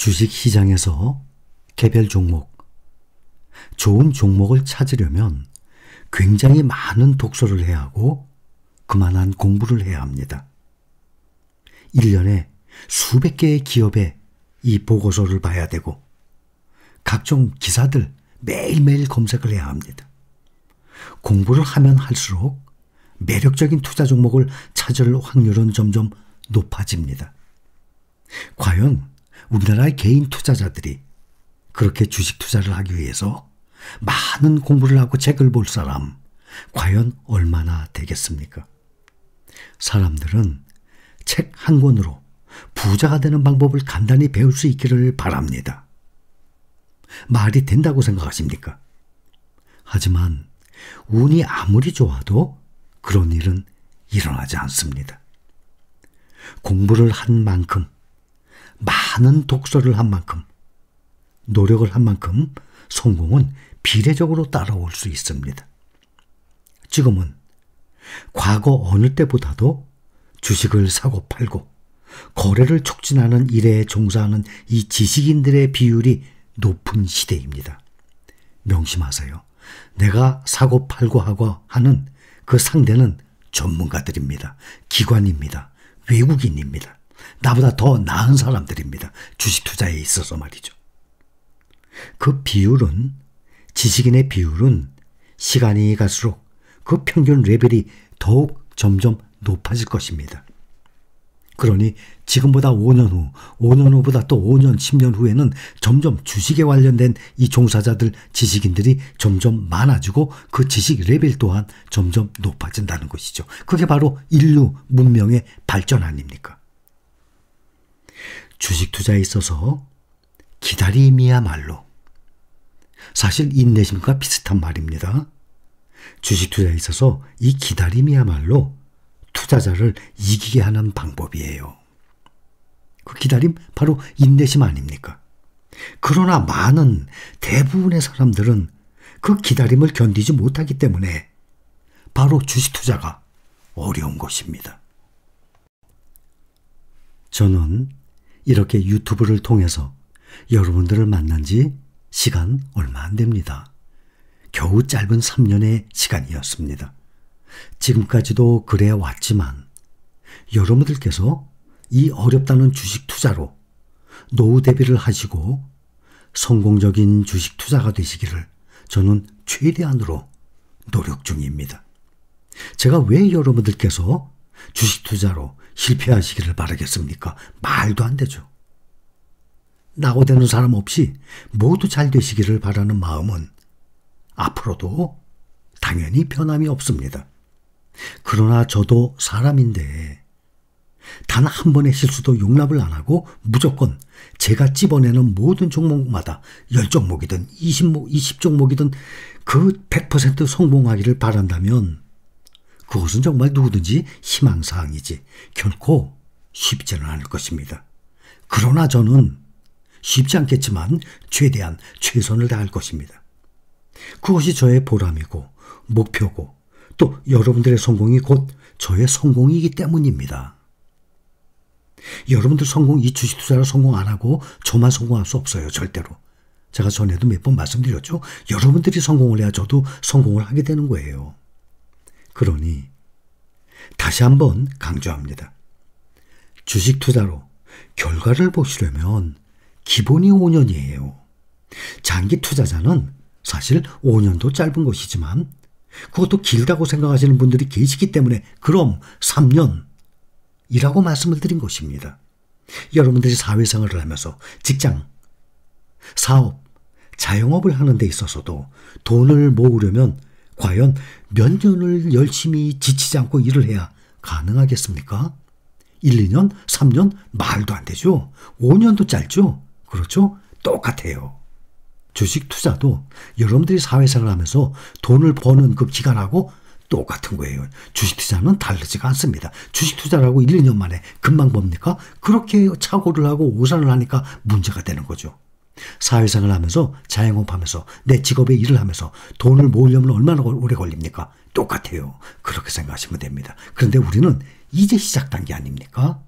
주식시장에서 개별 종목, 좋은 종목을 찾으려면 굉장히 많은 독서를 해야 하고 그만한 공부를 해야 합니다. 1년에 수백 개의 기업에이 보고서를 봐야 되고 각종 기사들 매일매일 검색을 해야 합니다. 공부를 하면 할수록 매력적인 투자 종목을 찾을 확률은 점점 높아집니다. 과연 우리나라의 개인 투자자들이 그렇게 주식 투자를 하기 위해서 많은 공부를 하고 책을 볼 사람 과연 얼마나 되겠습니까? 사람들은 책 한 권으로 부자가 되는 방법을 간단히 배울 수 있기를 바랍니다. 말이 된다고 생각하십니까? 하지만 운이 아무리 좋아도 그런 일은 일어나지 않습니다. 공부를 한 만큼 많은 독서를 한 만큼, 노력을 한 만큼 성공은 비례적으로 따라올 수 있습니다. 지금은 과거 어느 때보다도 주식을 사고 팔고 거래를 촉진하는 일에 종사하는 이 지식인들의 비율이 높은 시대입니다. 명심하세요. 내가 사고 팔고 하고 하는 그 상대는 전문가들입니다. 기관입니다. 외국인입니다. 나보다 더 나은 사람들입니다. 주식 투자에 있어서 말이죠. 그 비율은 지식인의 비율은 시간이 갈수록 그 평균 레벨이 더욱 점점 높아질 것입니다. 그러니 지금보다 5년 후, 5년 후보다 또 5년, 10년 후에는 점점 주식에 관련된 이 종사자들, 지식인들이 점점 많아지고 그 지식 레벨 또한 점점 높아진다는 것이죠. 그게 바로 인류 문명의 발전 아닙니까? 주식 투자에 있어서 기다림이야말로 사실 인내심과 비슷한 말입니다. 주식 투자에 있어서 이 기다림이야말로 투자자를 이기게 하는 방법이에요. 그 기다림 바로 인내심 아닙니까? 그러나 많은 대부분의 사람들은 그 기다림을 견디지 못하기 때문에 바로 주식 투자가 어려운 것입니다. 저는 이렇게 유튜브를 통해서 여러분들을 만난 지 시간 얼마 안 됩니다. 겨우 짧은 3년의 시간이었습니다. 지금까지도 그래 왔지만 여러분들께서 이 어렵다는 주식 투자로 노후 대비를 하시고 성공적인 주식 투자가 되시기를 저는 최대한으로 노력 중입니다. 제가 왜 여러분들께서 주식 투자로 실패하시기를 바라겠습니까? 말도 안 되죠. 낙오되는 사람 없이 모두 잘 되시기를 바라는 마음은 앞으로도 당연히 변함이 없습니다. 그러나 저도 사람인데 단 한 번의 실수도 용납을 안 하고 무조건 제가 집어내는 모든 종목마다 열종목이든 2 0 20종목이든 그 100% 성공하기를 바란다면 그것은 정말 누구든지 희망사항이지 결코 쉽지는 않을 것입니다. 그러나 저는 쉽지 않겠지만 최대한 최선을 다할 것입니다. 그것이 저의 보람이고 목표고 또 여러분들의 성공이 곧 저의 성공이기 때문입니다. 여러분들 성공 이 주식 투자를 성공 안 하고 저만 성공할 수 없어요 절대로. 제가 전에도 몇 번 말씀드렸죠. 여러분들이 성공을 해야 저도 성공을 하게 되는 거예요. 그러니 다시 한번 강조합니다. 주식 투자로 결과를 보시려면 기본이 5년이에요. 장기 투자자는 사실 5년도 짧은 것이지만 그것도 길다고 생각하시는 분들이 계시기 때문에 그럼 3년이라고 말씀을 드린 것입니다. 여러분들이 사회생활을 하면서 직장, 사업, 자영업을 하는 데 있어서도 돈을 모으려면 과연 몇 년을 열심히 지치지 않고 일을 해야 가능하겠습니까? 1, 2년, 3년 말도 안 되죠. 5년도 짧죠. 그렇죠? 똑같아요. 주식 투자도 여러분들이 사회생활 을 하면서 돈을 버는 그 기간하고 똑같은 거예요. 주식 투자는 다르지가 않습니다. 주식 투자라고 1, 2년 만에 금방 봅니까? 그렇게 착오를 하고 우산을 하니까 문제가 되는 거죠. 사회생활 하면서 자영업하면서 내 직업에 일을 하면서 돈을 모으려면 얼마나 오래 걸립니까? 똑같아요. 그렇게 생각하시면 됩니다. 그런데 우리는 이제 시작 단계 아닙니까?